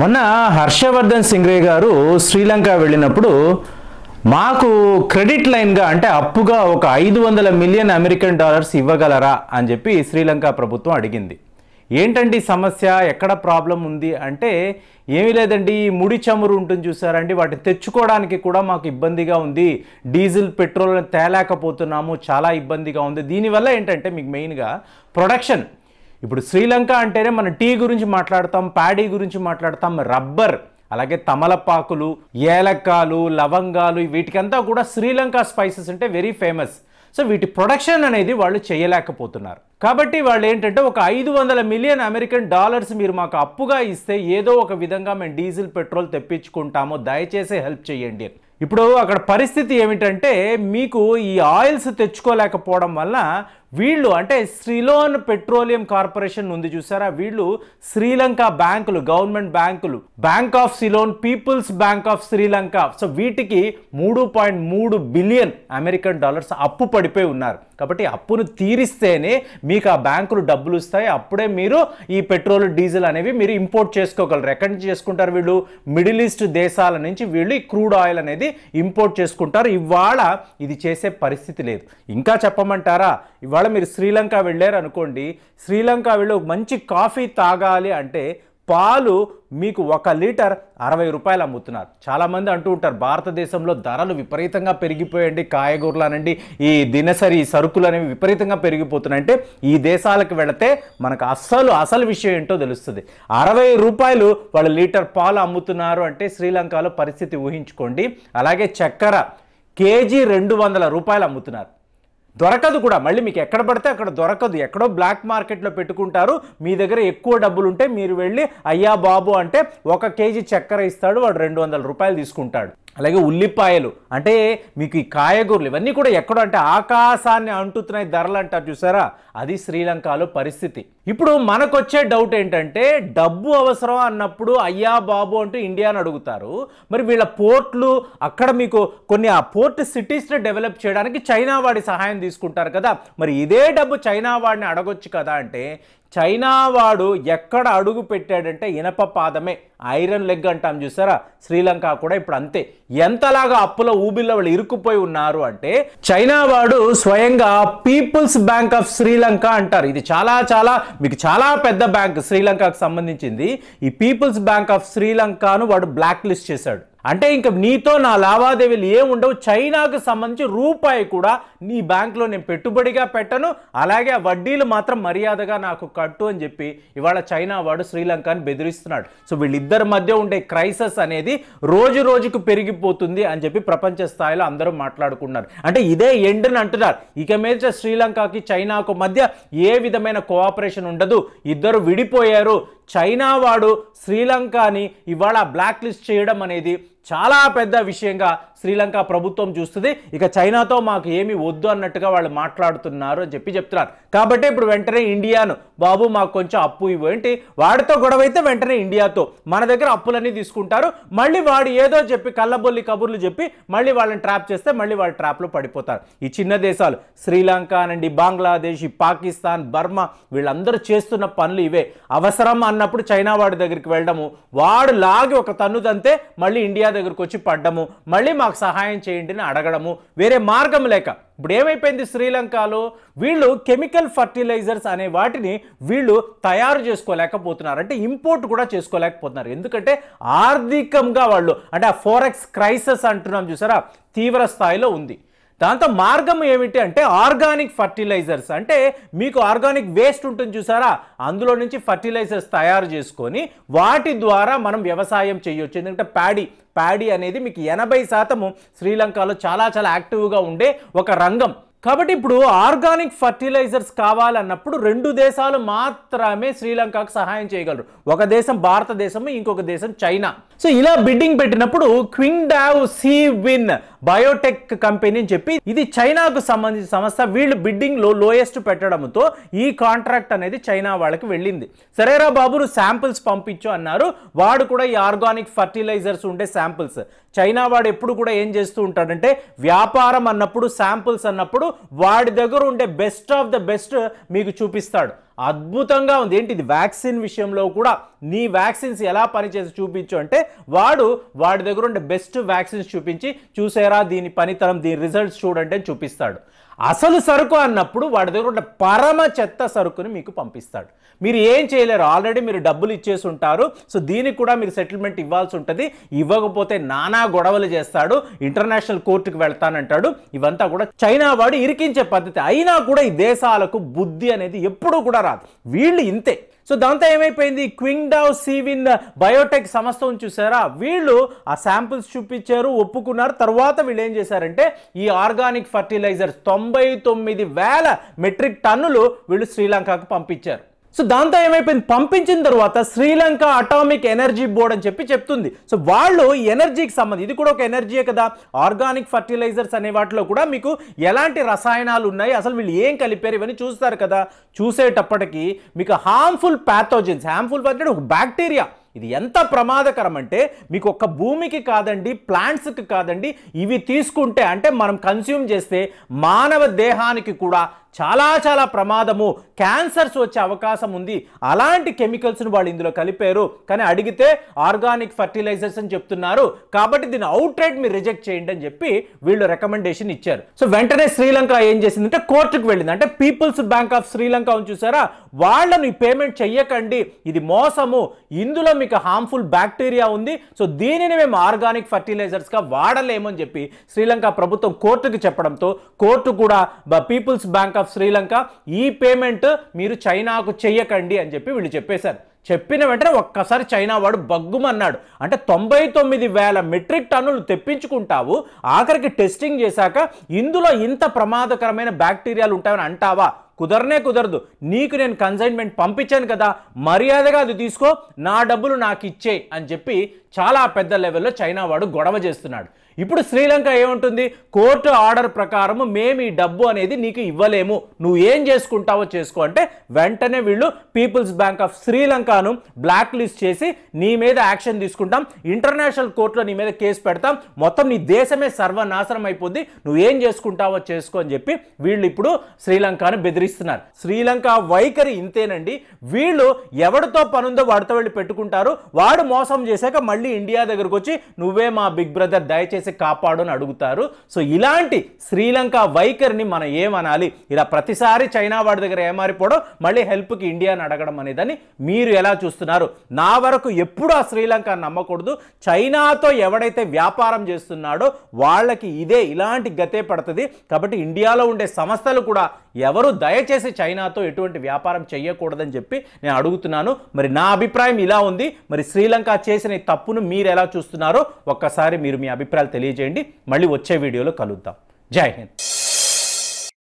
మొన్న హర్షవర్ధన్ సింగ్రే గారు శ్రీలంక వెళ్ళినప్పుడు మాకు క్రెడిట్ లైన్గా అంటే అప్పుగా ఒక ఐదు వందల మిలియన్ అమెరికన్ డాలర్స్ ఇవ్వగలరా అని చెప్పి శ్రీలంక ప్రభుత్వం అడిగింది ఏంటండి సమస్య ఎక్కడ ప్రాబ్లం ఉంది అంటే ఏమీ లేదండి ముడి చమురు ఉంటుంది చూసారండి వాటిని తెచ్చుకోవడానికి కూడా మాకు ఇబ్బందిగా ఉంది డీజిల్ పెట్రోల్ తేలేకపోతున్నాము చాలా ఇబ్బందిగా ఉంది దీనివల్ల ఏంటంటే మీకు మెయిన్గా ప్రొడక్షన్ ఇప్పుడు శ్రీలంక అంటేనే మనం టీ గురించి మాట్లాడతాం ప్యాడీ గురించి మాట్లాడతాం రబ్బర్ అలాగే తమలపాకులు ఏలక్కాలు లవంగాలు వీటికంతా కూడా శ్రీలంక స్పైసెస్ అంటే వెరీ ఫేమస్ సో వీటి ప్రొడక్షన్ అనేది వాళ్ళు చేయలేకపోతున్నారు కాబట్టి వాళ్ళు ఏంటంటే ఒక ఐదు వందల మిలియన్ అమెరికన్ డాలర్స్ మీరు మాకు అప్పుగా ఇస్తే ఏదో ఒక విధంగా మేము డీజిల్ పెట్రోల్ తెప్పించుకుంటాము దయచేసి హెల్ప్ చేయండి ఇప్పుడు అక్కడ పరిస్థితి ఏమిటంటే మీకు ఈ ఆయిల్స్ తెచ్చుకోలేకపోవడం వల్ల వీళ్ళు అంటే శ్రీలోన్ పెట్రోలియం కార్పొరేషన్ ఉంది చూసారా వీళ్ళు శ్రీలంక బ్యాంకులు గవర్నమెంట్ బ్యాంకులు bank of Ceylon people's bank of Sri Lanka so వీటికి మూడు పాయింట్ మూడు బిలియన్ అమెరికన్ డాలర్స్ అప్పు పడిపోయి ఉన్నారు కాబట్టి అప్పును తీరిస్తేనే మీకు ఆ బ్యాంకులు డబ్బులు ఇస్తాయి అప్పుడే మీరు ఈ పెట్రోల్ డీజిల్ అనేవి మీరు ఇంపోర్ట్ చేసుకోగలరు ఎక్కడి నుంచి చేసుకుంటారు వీళ్ళు మిడిల్ ఈస్ట్ దేశాల నుంచి వీళ్ళు ఈ క్రూడ్ ఆయిల్ అనేది ఇంపోర్ట్ చేసుకుంటారు ఇవాళ ఇది చేసే పరిస్థితి లేదు ఇంకా చెప్పమంటారా ఇవాళ ఒకవేళ మీరు శ్రీలంక వెళ్ళారు అనుకోండి శ్రీలంక వెళ్ళి మంచి కాఫీ తాగాలి అంటే పాలు మీకు ఒక లీటర్ అరవై రూపాయలు అమ్ముతున్నారు చాలామంది అంటూ ఉంటారు భారతదేశంలో ధరలు విపరీతంగా పెరిగిపోయండి కాయగూరలనండి ఈ దినసరి సరుకులు అనేవి విపరీతంగా పెరిగిపోతున్నాయి అంటే ఈ దేశాలకు వెళితే మనకు అస్సలు అసలు విషయం ఏంటో తెలుస్తుంది అరవై రూపాయలు వాళ్ళు లీటర్ పాలు అమ్ముతున్నారు అంటే శ్రీలంకలో పరిస్థితి ఊహించుకోండి అలాగే చక్కెర కేజీ రెండు వందల రూపాయలు అమ్ముతున్నారు దొరకదు కూడా మళ్ళీ మీకు ఎక్కడ పడితే అక్కడ దొరకదు ఎక్కడో బ్లాక్ మార్కెట్లో పెట్టుకుంటారు మీ దగ్గర ఎక్కువ డబ్బులు ఉంటే మీరు వెళ్ళి అయ్యా బాబు అంటే ఒక కేజీ చక్కెర ఇస్తాడు వాడు రెండు వందల రూపాయలు తీసుకుంటాడు అలాగే ఉల్లిపాయలు అంటే మీకు ఈ కాయగూరలు ఇవన్నీ కూడా ఎక్కడో అంటే ఆకాశాన్ని అంటుతున్నాయి ధరలు అంటారు చూసారా అది శ్రీలంకలో పరిస్థితి ఇప్పుడు మనకొచ్చే డౌట్ ఏంటంటే డబ్బు అవసరం అన్నప్పుడు అయ్యా బాబు అంటూ ఇండియాని అడుగుతారు మరి వీళ్ళ పోర్ట్లు అక్కడ మీకు కొన్ని ఆ పోర్ట్ సిటీస్ని డెవలప్ చేయడానికి చైనా వాడి సహాయం తీసుకుంటారు కదా మరి ఇదే డబ్బు చైనా వాడిని అడగొచ్చు కదా అంటే చైనా వాడు ఎక్కడ అడుగు పెట్టాడంటే ఇనప పాదమే ఐరన్ లెగ్ అంటాం చూసారా శ్రీలంక కూడా ఇప్పుడు అంతే ఎంతలాగా అప్పుల ఊబిల్లో వాళ్ళు ఇరుక్కుపోయి ఉన్నారు అంటే చైనా వాడు స్వయంగా పీపుల్స్ బ్యాంక్ ఆఫ్ శ్రీలంక అంటారు ఇది చాలా చాలా మీకు చాలా పెద్ద బ్యాంక్ శ్రీలంకకు సంబంధించింది ఈ పీపుల్స్ బ్యాంక్ ఆఫ్ శ్రీలంకను వాడు బ్లాక్ లిస్ట్ చేశాడు అంటే ఇంకా నీతో నా లావాదేవీలు ఏం ఉండవు చైనాకు సంబంధించి రూపాయి కూడా నీ బ్యాంక్లో నేను పెట్టుబడిగా పెట్టను అలాగే వడ్డీలు మాత్రం మర్యాదగా నాకు కట్టు అని చెప్పి ఇవాళ చైనా వాడు శ్రీలంకని బెదిరిస్తున్నాడు సో వీళ్ళిద్దరి మధ్య ఉండే క్రైసిస్ అనేది రోజు రోజుకు పెరిగిపోతుంది అని చెప్పి ప్రపంచ స్థాయిలో అందరూ మాట్లాడుకున్నారు అంటే ఇదే అని అంటున్నారు ఇక మీద శ్రీలంకకి చైనాకు మధ్య ఏ విధమైన కోఆపరేషన్ ఉండదు ఇద్దరు విడిపోయారు చైనా వాడు శ్రీలంకని ఇవాళ బ్లాక్ లిస్ట్ చేయడం అనేది చాలా పెద్ద విషయంగా శ్రీలంక ప్రభుత్వం చూస్తుంది ఇక చైనాతో మాకు ఏమి వద్దు అన్నట్టుగా వాళ్ళు మాట్లాడుతున్నారు అని చెప్పి చెప్తున్నారు కాబట్టి ఇప్పుడు వెంటనే ఇండియాను బాబు మాకు కొంచెం అప్పు ఇవ్వు ఏంటి వాడితో గొడవ అయితే వెంటనే ఇండియాతో మన దగ్గర అప్పులన్నీ తీసుకుంటారు మళ్ళీ వాడు ఏదో చెప్పి కళ్ళబొల్లి కబుర్లు చెప్పి మళ్ళీ వాళ్ళని ట్రాప్ చేస్తే మళ్ళీ వాళ్ళు ట్రాప్లో పడిపోతారు ఈ చిన్న దేశాలు శ్రీలంక అనండి బంగ్లాదేశ్ పాకిస్తాన్ బర్మా వీళ్ళందరూ చేస్తున్న పనులు ఇవే అవసరం అన్నప్పుడు చైనా వాడి దగ్గరికి వెళ్ళడము వాడు లాగి ఒక తన్నుదంతే మళ్ళీ ఇండియా దగ్గరకు వచ్చి పడ్డము మళ్ళీ మాకు సహాయం చేయండి అని అడగడము వేరే మార్గం లేక ఇప్పుడు ఏమైపోయింది శ్రీలంకలో వీళ్ళు కెమికల్ ఫర్టిలైజర్స్ అనే వాటిని వీళ్ళు తయారు చేసుకోలేకపోతున్నారు అంటే ఇంపోర్ట్ కూడా చేసుకోలేకపోతున్నారు ఎందుకంటే ఆర్థికంగా వాళ్ళు అంటే ఆ ఫోరెక్స్ క్రైసిస్ అంటున్నాం చూసారా తీవ్ర స్థాయిలో ఉంది దాంతో మార్గం ఏమిటి అంటే ఆర్గానిక్ ఫర్టిలైజర్స్ అంటే మీకు ఆర్గానిక్ వేస్ట్ ఉంటుంది చూసారా అందులో నుంచి ఫర్టిలైజర్స్ తయారు చేసుకొని వాటి ద్వారా మనం వ్యవసాయం చేయొచ్చు ఎందుకంటే ప్యాడీ ప్యాడీ అనేది మీకు ఎనభై శాతము శ్రీలంకలో చాలా చాలా యాక్టివ్గా ఉండే ఒక రంగం కాబట్టి ఇప్పుడు ఆర్గానిక్ ఫర్టిలైజర్స్ కావాలన్నప్పుడు రెండు దేశాలు మాత్రమే శ్రీలంకకు సహాయం చేయగలరు ఒక దేశం భారతదేశము ఇంకొక దేశం చైనా సో ఇలా బిడ్డింగ్ పెట్టినప్పుడు Qingdao Seawin biotech company అని చెప్పి ఇది చైనాకు సంబంధించిన సంస్థ వీళ్ళు బిడ్డింగ్లో లోయెస్ట్ పెట్టడంతో ఈ కాంట్రాక్ట్ అనేది చైనా వాళ్ళకి వెళ్ళింది సరేరా బాబు శాంపిల్స్ పంపించు అన్నారు వాడు కూడా ఈ ఆర్గానిక్ ఫర్టిలైజర్స్ ఉండే శాంపిల్స్ చైనా వాడు ఎప్పుడు కూడా ఏం చేస్తూ ఉంటాడంటే వ్యాపారం అన్నప్పుడు శాంపిల్స్ అన్నప్పుడు వాడి దగ్గర ఉండే బెస్ట్ ఆఫ్ ద బెస్ట్ మీకు చూపిస్తాడు అద్భుతంగా ఉంది ఏంటి ఇది వ్యాక్సిన్ విషయంలో కూడా నీ వ్యాక్సిన్స్ ఎలా పనిచేసి చూపించు అంటే వాడు వాడి దగ్గర ఉండే బెస్ట్ వ్యాక్సిన్స్ చూపించి చూసారా దీని పనితనం దీని రిజల్ట్స్ చూడండి అని చూపిస్తాడు అసలు సరుకు అన్నప్పుడు వాడి దగ్గర ఉన్న పరమ చెత్త సరుకుని మీకు పంపిస్తాడు మీరు ఏం చేయలేరు ఆల్రెడీ మీరు డబ్బులు ఇచ్చేసి ఉంటారు సో దీనికి కూడా మీరు సెటిల్మెంట్ ఇవ్వాల్సి ఉంటుంది ఇవ్వకపోతే నానా గొడవలు చేస్తాడు ఇంటర్నేషనల్ కోర్టుకు వెళ్తానంటాడు ఇవంతా కూడా చైనా వాడు ఇరికించే పద్ధతి అయినా కూడా ఈ దేశాలకు బుద్ధి అనేది ఎప్పుడూ కూడా రాదు వీళ్ళు ఇంతే సో దాంతో ఏమైపోయింది క్వింగ్డావ్ సీవిన్ బయోటెక్ సంస్థ చూసారా వీళ్ళు ఆ శాంపిల్స్ చూపించారు ఒప్పుకున్నారు తర్వాత వీళ్ళు ఏం చేశారంటే ఈ ఆర్గానిక్ ఫర్టిలైజర్స్ తొంభై తొమ్మిది వేల మెట్రిక్ టన్నులు వీళ్ళు శ్రీలంకకు పంపించారు సో దాంతో ఏమైపోయింది పంపించిన తర్వాత శ్రీలంక అటామిక్ ఎనర్జీ బోర్డ్ అని చెప్పి చెప్తుంది సో వాళ్ళు ఎనర్జీకి సంబంధించి ఇది కూడా ఒక ఎనర్జీ కదా ఆర్గానిక్ ఫర్టిలైజర్స్ అనే వాటిలో కూడా మీకు ఎలాంటి రసాయనాలు ఉన్నాయి అసలు వీళ్ళు ఏం కలిపారు ఇవన్నీ చూస్తారు కదా చూసేటప్పటికి మీకు హార్మ్ఫుల్ ప్యాథోజన్స్ హార్మ్ఫుల్ ప్యాథోజన్ ఒక బ్యాక్టీరియా ఇది ఎంత ప్రమాదకరం అంటే మీకు ఒక్క భూమికి కాదండి ప్లాంట్స్కి కాదండి ఇవి తీసుకుంటే అంటే మనం కన్స్యూమ్ చేస్తే మానవ దేహానికి కూడా చాలా చాలా ప్రమాదము క్యాన్సర్స్ వచ్చే అవకాశం ఉంది అలాంటి కెమికల్స్ను వాళ్ళు ఇందులో కలిపారు కానీ అడిగితే ఆర్గానిక్ ఫర్టిలైజర్స్ అని చెప్తున్నారు కాబట్టి దీని అవుట్ రైడ్ మీరు రిజెక్ట్ చేయండి అని చెప్పి వీళ్ళు రికమెండేషన్ ఇచ్చారు సో వెంటనే శ్రీలంక ఏం చేసిందంటే కోర్టుకు వెళ్ళింది అంటే పీపుల్స్ బ్యాంక్ ఆఫ్ శ్రీలంక అని చూసారా వాళ్ళను పేమెంట్ చెయ్యకండి ఇది మోసము ఇందులో మీకు హార్మ్ఫుల్ బ్యాక్టీరియా ఉంది సో దీనిని మేము ఆర్గానిక్ ఫర్టిలైజర్స్గా వాడలేమని చెప్పి శ్రీలంక ప్రభుత్వం కోర్టుకు చెప్పడంతో కోర్టు కూడా people's bank of of Sri Lanka ఈ పేమెంట్ మీరు చైనాకు చెయ్యకండి అని చెప్పి వీళ్ళు చెప్పేశారు చెప్పిన వెంటనే ఒక్కసారి చైనా వాడు బగ్గుమన్నాడు అంటే తొంభై తొమ్మిది వేల మెట్రిక్ టన్నులు తెప్పించుకుంటావు ఆఖరికి టెస్టింగ్ చేశాక ఇందులో ఇంత ప్రమాదకరమైన బ్యాక్టీరియాలు ఉంటాయని అంటావా కుదరనే కుదరదు నీకు నేను కన్సైన్మెంట్ పంపించాను కదా మర్యాదగా అది తీసుకో నా డబ్బులు నాకు ఇచ్చే అని చెప్పి చాలా పెద్ద లెవెల్లో చైనా వాడు గొడవ చేస్తున్నాడు ఇప్పుడు శ్రీలంక ఏముంటుంది కోర్టు ఆర్డర్ ప్రకారం మేము ఈ డబ్బు అనేది నీకు ఇవ్వలేము నువ్వు ఏం చేసుకుంటావో చేసుకో అంటే వెంటనే వీళ్ళు పీపుల్స్ బ్యాంక్ ఆఫ్ శ్రీలంకను బ్లాక్ లిస్ట్ చేసి నీ మీద యాక్షన్ తీసుకుంటాం ఇంటర్నేషనల్ కోర్టులో నీ మీద కేసు పెడతాం మొత్తం నీ దేశమే సర్వనాశనం అయిపోద్ది నువ్వు ఏం చేసుకుంటావో చేసుకో అని చెప్పి వీళ్ళు ఇప్పుడు శ్రీలంకను బెదిరిస్తున్నారు శ్రీలంక వైఖరి ఇంతేనండి వీళ్ళు ఎవరితో పనుందో వాడితో వెళ్ళి పెట్టుకుంటారు వాడు మోసం చేశాక మళ్ళీ ఇండియా దగ్గరకు వచ్చి నువ్వే మా బిగ్ బ్రదర్ దయచేసి చేసి కాపాడు అని అడుగుతారు సో ఇలాంటి శ్రీలంక వైఖరిని మనం ఏమనాలి ఇలా ప్రతిసారి చైనా వాడి దగ్గర ఏమారిపోవడం మళ్ళీ హెల్ప్కి ఇండియాని అడగడం అనేదని మీరు ఎలా చూస్తున్నారు నా వరకు ఎప్పుడు ఆ శ్రీలంక నమ్మకూడదు చైనాతో ఎవడైతే వ్యాపారం చేస్తున్నాడో వాళ్ళకి ఇదే ఇలాంటి గతే పడుతుంది కాబట్టి ఇండియాలో ఉండే సంస్థలు కూడా ఎవరు దయచేసి చైనాతో ఎటువంటి వ్యాపారం చేయకూడదని చెప్పి నేను అడుగుతున్నాను మరి నా అభిప్రాయం ఇలా ఉంది మరి శ్రీలంక చేసిన తప్పును మీరు ఎలా చూస్తున్నారో ఒక్కసారి మీరు మీ అభిప్రాయాలు తెలియజేయండి మళ్ళీ వచ్చే వీడియోలో కలుద్దాం జై హింద్